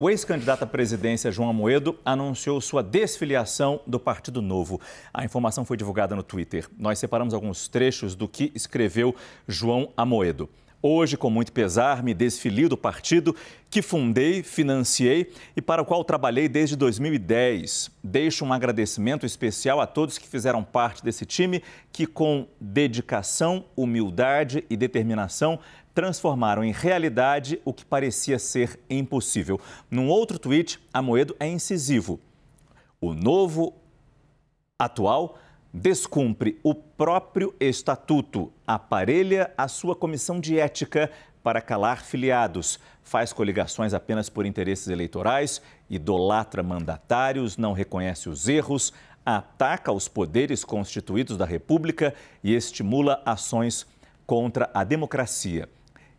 O ex-candidato à presidência João Amoedo anunciou sua desfiliação do Partido Novo. A informação foi divulgada no Twitter. Nós separamos alguns trechos do que escreveu João Amoedo. Hoje, com muito pesar, me desfilio do partido que fundei, financiei e para o qual trabalhei desde 2010. Deixo um agradecimento especial a todos que fizeram parte desse time que, com dedicação, humildade e determinação, transformaram em realidade o que parecia ser impossível. Num outro tweet, Amoedo é incisivo. O novo atual descumpre o próprio estatuto, aparelha a sua comissão de ética para calar filiados, faz coligações apenas por interesses eleitorais, idolatra mandatários, não reconhece os erros, ataca os poderes constituídos da República e estimula ações contra a democracia.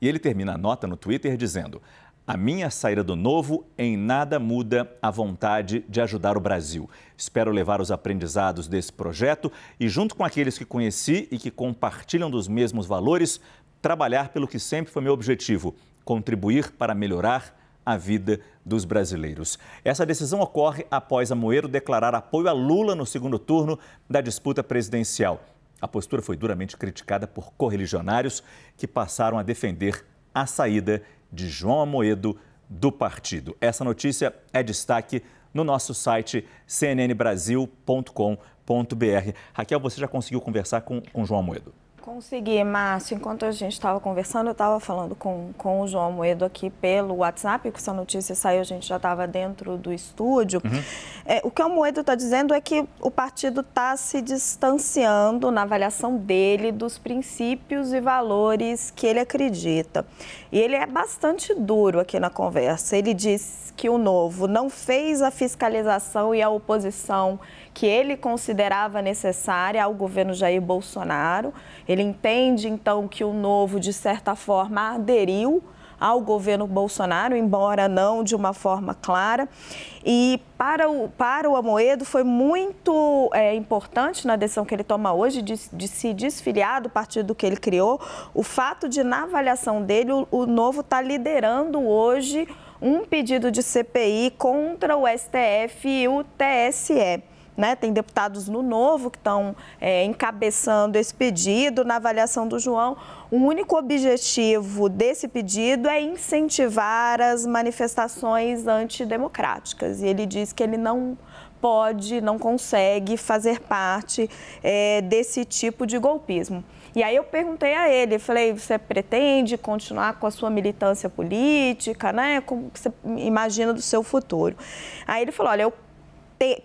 E ele termina a nota no Twitter dizendo: A minha saída do novo em nada muda a vontade de ajudar o Brasil. Espero levar os aprendizados desse projeto e, junto com aqueles que conheci e que compartilham dos mesmos valores, trabalhar pelo que sempre foi meu objetivo: contribuir para melhorar a vida dos brasileiros. Essa decisão ocorre após a Moeiro declarar apoio a Lula no segundo turno da disputa presidencial. A postura foi duramente criticada por correligionários que passaram a defender a saída de João Amoedo do partido. Essa notícia é destaque no nosso site cnnbrasil.com.br. Raquel, você já conseguiu conversar com, com João Amoedo? Consegui, Márcio. Enquanto a gente estava conversando, eu estava falando com, com o João Moedo aqui pelo WhatsApp, porque essa notícia saiu, a gente já estava dentro do estúdio. Uhum. É, o que o Moedo está dizendo é que o partido está se distanciando, na avaliação dele, dos princípios e valores que ele acredita. E ele é bastante duro aqui na conversa. Ele diz que o Novo não fez a fiscalização e a oposição que ele considerava necessária ao governo Jair Bolsonaro. Ele entende, então, que o novo, de certa forma, aderiu ao governo Bolsonaro, embora não de uma forma clara. E para o, para o Amoedo foi muito é, importante na decisão que ele toma hoje de, de, se desfiliar do partido que ele criou, o fato de, na avaliação dele, o, o novo está liderando hoje um pedido de CPI contra o STF e o TSE né? Tem deputados no Novo que estão é, encabeçando esse pedido na avaliação do João. O único objetivo desse pedido é incentivar as manifestações antidemocráticas. E ele diz que ele não pode, não consegue fazer parte é, desse tipo de golpismo. E aí eu perguntei a ele, falei, você pretende continuar com a sua militância política, né? Como você imagina do seu futuro? Aí ele falou, olha, eu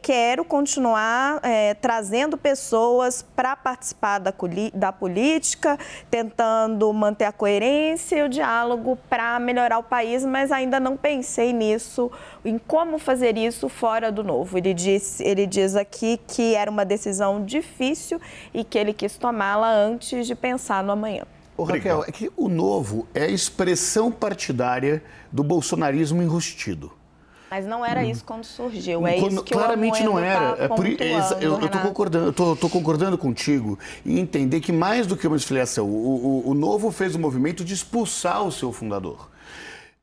quero continuar é, trazendo pessoas para participar da, da política, tentando manter a coerência e o diálogo para melhorar o país, mas ainda não pensei nisso, em como fazer isso fora do novo. Ele diz, ele diz aqui que era uma decisão difícil e que ele quis tomá-la antes de pensar no amanhã. Ô, Raquel, é que o novo é a expressão partidária do bolsonarismo enrustido. Mas não era uhum. isso quando surgiu. É quando, isso que claramente o não era. Tá é por, é, eu estou concordando, concordando contigo e entender que mais do que uma desfiliação, o, o, o novo fez o um movimento de expulsar o seu fundador.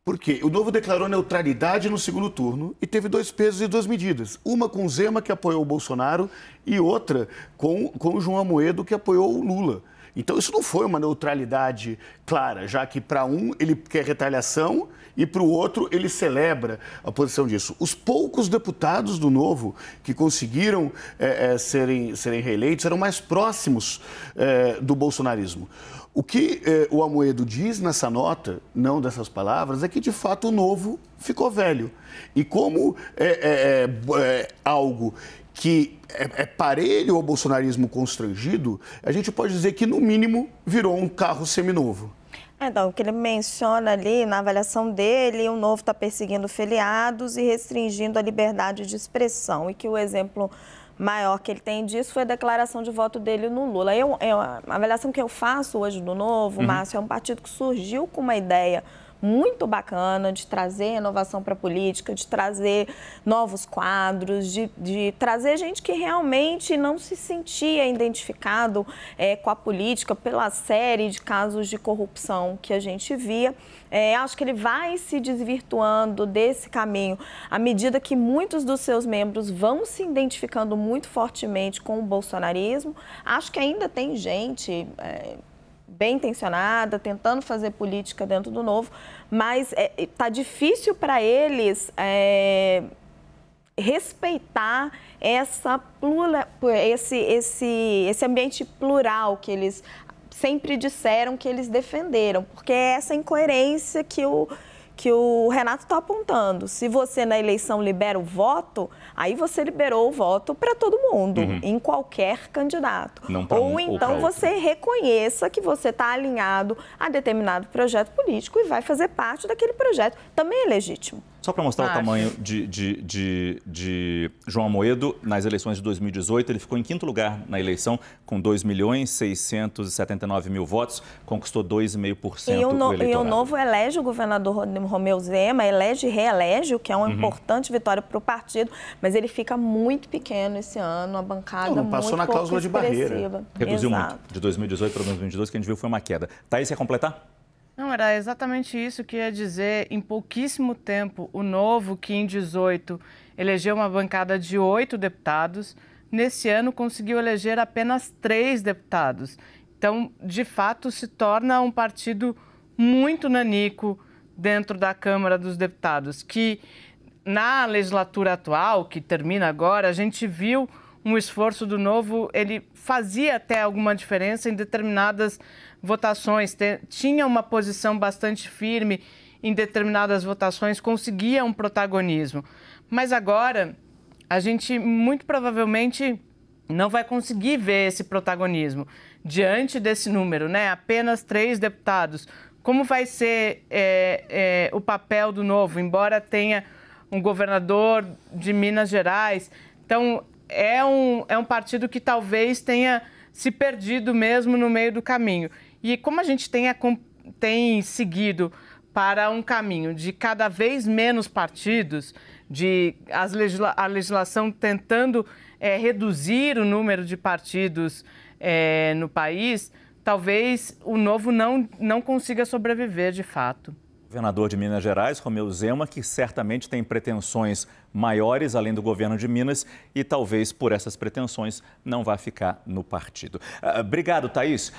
Porque o Novo declarou neutralidade no segundo turno e teve dois pesos e duas medidas. Uma com Zema, que apoiou o Bolsonaro, e outra com, com João Amoedo, que apoiou o Lula. Então, isso não foi uma neutralidade clara, já que para um ele quer retaliação e para o outro ele celebra a posição disso. Os poucos deputados do Novo que conseguiram é, é, serem, serem reeleitos eram mais próximos é, do bolsonarismo. O que eh, o Amoedo diz nessa nota, não dessas palavras, é que de fato o novo ficou velho. E como é, é, é, é algo que é, é parelho ao bolsonarismo constrangido, a gente pode dizer que, no mínimo, virou um carro seminovo. É, então, o que ele menciona ali na avaliação dele, o novo está perseguindo feliados e restringindo a liberdade de expressão. E que o exemplo maior que ele tem disso foi a declaração de voto dele no Lula. Eu, eu a avaliação que eu faço hoje do Novo, uhum. Márcio, é um partido que surgiu com uma ideia muito bacana de trazer inovação para a política, de trazer novos quadros, de, de, trazer gente que realmente não se sentia identificado é, com a política pela série de casos de corrupção que a gente via. É, acho que ele vai se desvirtuando desse caminho à medida que muitos dos seus membros vão se identificando muito fortemente com o bolsonarismo. Acho que ainda tem gente. É, bem intencionada, tentando fazer política dentro do novo, mas está é, tá difícil para eles é, respeitar essa plura, esse, esse, esse ambiente plural que eles sempre disseram que eles defenderam, porque é essa incoerência que o que o Renato está apontando. Se você na eleição libera o voto, aí você liberou o voto para todo mundo, uhum. em qualquer candidato. ou um, então ou você outro. reconheça que você está alinhado a determinado projeto político e vai fazer parte daquele projeto. Também é legítimo. Só para mostrar Acho. o ah, tamanho de, de, de, de João Moedo, nas eleições de 2018, ele ficou em quinto lugar na eleição, com 2 milhões 679 mil votos, conquistou 2,5% e o do eleitorado. E o Novo elege o governador Romeu Zema, elege e reelege, o que é uma uhum. importante vitória para o partido, mas ele fica muito pequeno esse ano, a bancada não, não passou na cláusula de barreira. Reduziu Exato. muito, de 2018 para 2022, que a gente viu foi uma queda. Thaís, quer completar? Não, era exatamente isso que ia dizer. Em pouquíssimo tempo, o novo, que em 18 elegeu uma bancada de oito deputados, nesse ano conseguiu eleger apenas três deputados. Então, de fato, se torna um partido muito nanico dentro da Câmara dos Deputados, que na legislatura atual, que termina agora, a gente viu um esforço do novo, ele fazia até alguma diferença em determinadas votações, tinha uma posição bastante firme em determinadas votações, conseguia um protagonismo. Mas agora, a gente muito provavelmente não vai conseguir ver esse protagonismo diante desse número, né? Apenas três deputados. Como vai ser é, é, o papel do novo? Embora tenha um governador de Minas Gerais, então é um, é um partido que talvez tenha se perdido mesmo no meio do caminho. E como a gente tem, tem seguido para um caminho de cada vez menos partidos, de as legisla, a legislação tentando é, reduzir o número de partidos é, no país, talvez o novo não, não consiga sobreviver de fato governador de Minas Gerais, Romeu Zema, que certamente tem pretensões maiores além do governo de Minas e talvez por essas pretensões não vá ficar no partido. Ah, obrigado, Thaís.